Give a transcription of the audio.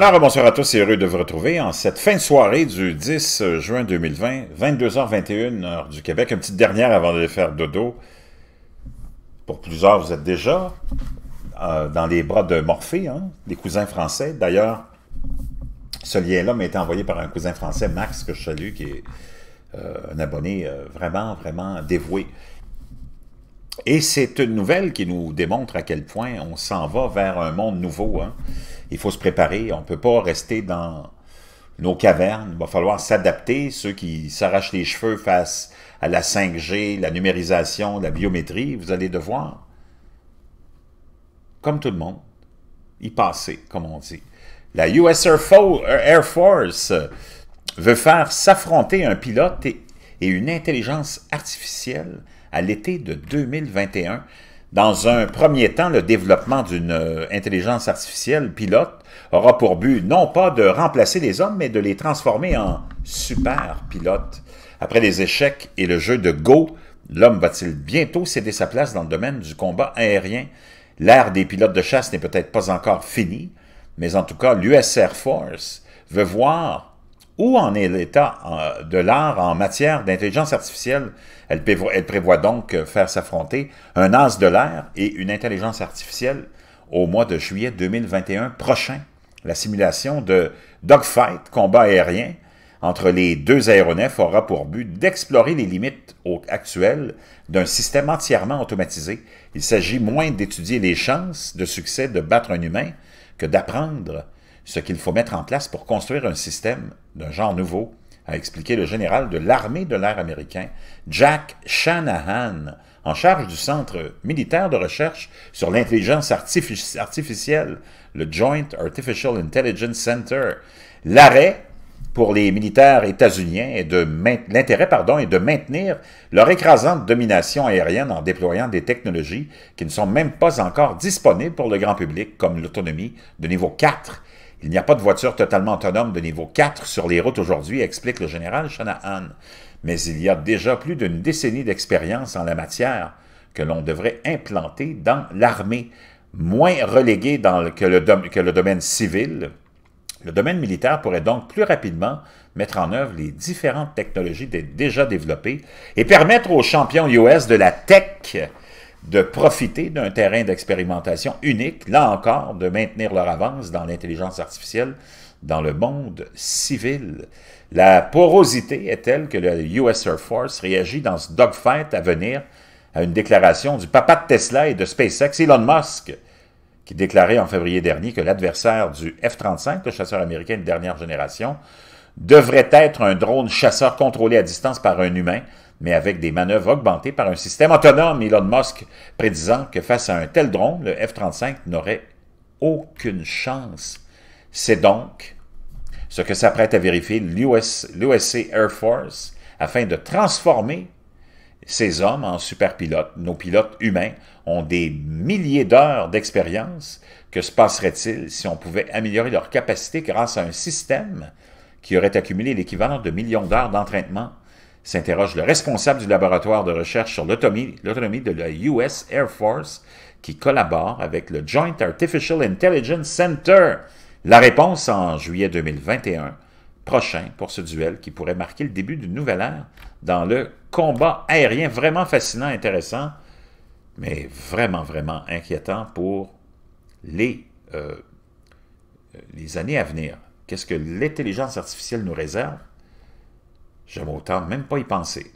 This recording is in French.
Alors, bonsoir à tous et heureux de vous retrouver en cette fin de soirée du 10 euh, juin 2020, 22h21, heure du Québec. Une petite dernière avant de faire dodo. Pour plusieurs, vous êtes déjà euh, dans les bras de Morphée, hein, des cousins français. D'ailleurs, ce lien-là m'a été envoyé par un cousin français, Max, que je salue, qui est euh, un abonné vraiment, vraiment dévoué. Et c'est une nouvelle qui nous démontre à quel point on s'en va vers un monde nouveau. Hein il faut se préparer. On ne peut pas rester dans nos cavernes. Il va falloir s'adapter. Ceux qui s'arrachent les cheveux face à la 5G, la numérisation, la biométrie, vous allez devoir, comme tout le monde, y passer, comme on dit. La US euh, Air Force euh, veut faire s'affronter un pilote et une intelligence artificielle à l'été de 2021. Dans un premier temps, le développement d'une euh, intelligence artificielle pilote aura pour but non pas de remplacer les hommes, mais de les transformer en super pilotes. Après les échecs et le jeu de Go, l'homme va-t-il bientôt céder sa place dans le domaine du combat aérien? L'ère des pilotes de chasse n'est peut-être pas encore finie, mais en tout cas, l'US Air Force veut voir où en est l'état euh, de l'art en matière d'intelligence artificielle? Elle prévoit, donc euh, faire s'affronter un as de l'air et une intelligence artificielle au mois de juillet 2021 prochain. La simulation de dogfight, combat aérien, entre les deux aéronefs aura pour but d'explorer les limites actuelles d'un système entièrement automatisé. Il s'agit moins d'étudier les chances de succès de battre un humain que d'apprendre ce qu'il faut mettre en place pour construire un système d'un genre nouveau, a expliqué le général de l'armée de l'air américain, Jack Shanahan, en charge du Centre militaire de recherche sur l'intelligence artificielle, le Joint Artificial Intelligence Center. L'arrêt pour les militaires états-uniens de l'intérêt pardon est de maintenir leur écrasante domination aérienne en déployant des technologies qui ne sont même pas encore disponibles pour le grand public comme l'autonomie de niveau 4 il n'y a pas de voiture totalement autonome de niveau 4 sur les routes aujourd'hui, explique le général Shanahan. Mais il y a déjà plus d'une décennie d'expérience en la matière que l'on devrait implanter dans l'armée, moins reléguée dans que, le, que le domaine civil. Le domaine militaire pourrait donc plus rapidement mettre en œuvre les différentes technologies déjà développées et permettre aux champions US de la tech de profiter d'un terrain d'expérimentation unique, là encore, de maintenir leur avance dans l'intelligence artificielle dans le monde civil. La porosité est telle que le US Air Force réagit dans ce dogfight à venir à une déclaration du papa de Tesla et de SpaceX, Elon Musk, qui déclarait en février dernier que l'adversaire du F-35, le chasseur américain de dernière génération, devrait être un drone chasseur contrôlé à distance par un humain, mais avec des manœuvres augmentées par un système autonome, Elon Musk prédisant que face à un tel drone, le F-35 n'aurait aucune chance. C'est donc ce que s'apprête à vérifier l'US Air Force afin de transformer ces hommes en superpilotes. Nos pilotes humains ont des milliers d'heures d'expérience. Que se passerait-il si on pouvait améliorer leur capacité grâce à un système qui aurait accumulé l'équivalent de millions d'heures d'entraînement s'interroge le responsable du laboratoire de recherche sur l'autonomie de la US Air Force qui collabore avec le Joint Artificial Intelligence Center. La réponse en juillet 2021 prochain pour ce duel qui pourrait marquer le début d'une nouvelle ère dans le combat aérien vraiment fascinant, intéressant, mais vraiment, vraiment inquiétant pour les, euh, les années à venir. Qu'est-ce que l'intelligence artificielle nous réserve? J'aime autant même pas y penser.